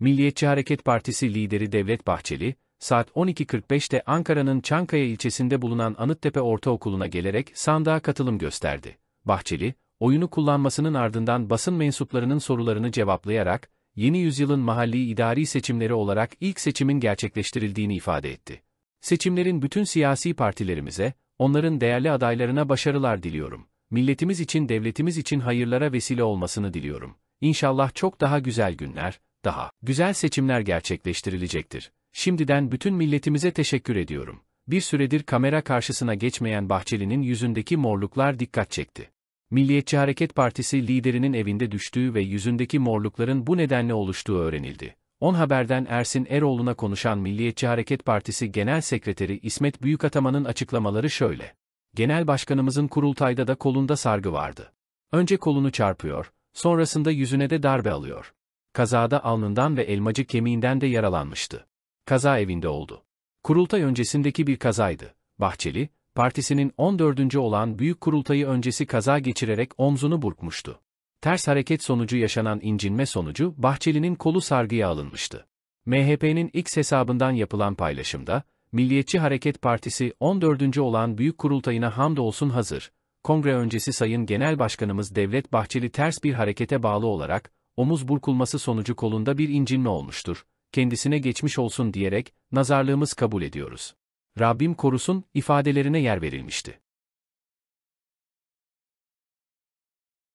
Milliyetçi Hareket Partisi lideri Devlet Bahçeli, saat 12.45'te Ankara'nın Çankaya ilçesinde bulunan Anıttepe Ortaokulu'na gelerek sandığa katılım gösterdi. Bahçeli, oyunu kullanmasının ardından basın mensuplarının sorularını cevaplayarak, yeni yüzyılın mahalli idari seçimleri olarak ilk seçimin gerçekleştirildiğini ifade etti. Seçimlerin bütün siyasi partilerimize, onların değerli adaylarına başarılar diliyorum. Milletimiz için devletimiz için hayırlara vesile olmasını diliyorum. İnşallah çok daha güzel günler, daha güzel seçimler gerçekleştirilecektir. Şimdiden bütün milletimize teşekkür ediyorum. Bir süredir kamera karşısına geçmeyen Bahçeli'nin yüzündeki morluklar dikkat çekti. Milliyetçi Hareket Partisi liderinin evinde düştüğü ve yüzündeki morlukların bu nedenle oluştuğu öğrenildi. 10 Haber'den Ersin Eroğlu'na konuşan Milliyetçi Hareket Partisi Genel Sekreteri İsmet Büyükataman'ın açıklamaları şöyle. Genel Başkanımızın kurultayda da kolunda sargı vardı. Önce kolunu çarpıyor, sonrasında yüzüne de darbe alıyor kazada alnından ve elmacı kemiğinden de yaralanmıştı. Kaza evinde oldu. Kurultay öncesindeki bir kazaydı. Bahçeli, partisinin 14. olan büyük kurultayı öncesi kaza geçirerek omzunu burkmuştu. Ters hareket sonucu yaşanan incinme sonucu Bahçeli'nin kolu sargıya alınmıştı. MHP'nin X hesabından yapılan paylaşımda, Milliyetçi Hareket Partisi 14. olan büyük kurultayına hamdolsun hazır, kongre öncesi Sayın Genel Başkanımız Devlet Bahçeli ters bir harekete bağlı olarak, omuz burkulması sonucu kolunda bir incinme olmuştur. Kendisine geçmiş olsun diyerek, nazarlığımız kabul ediyoruz. Rabbim korusun, ifadelerine yer verilmişti.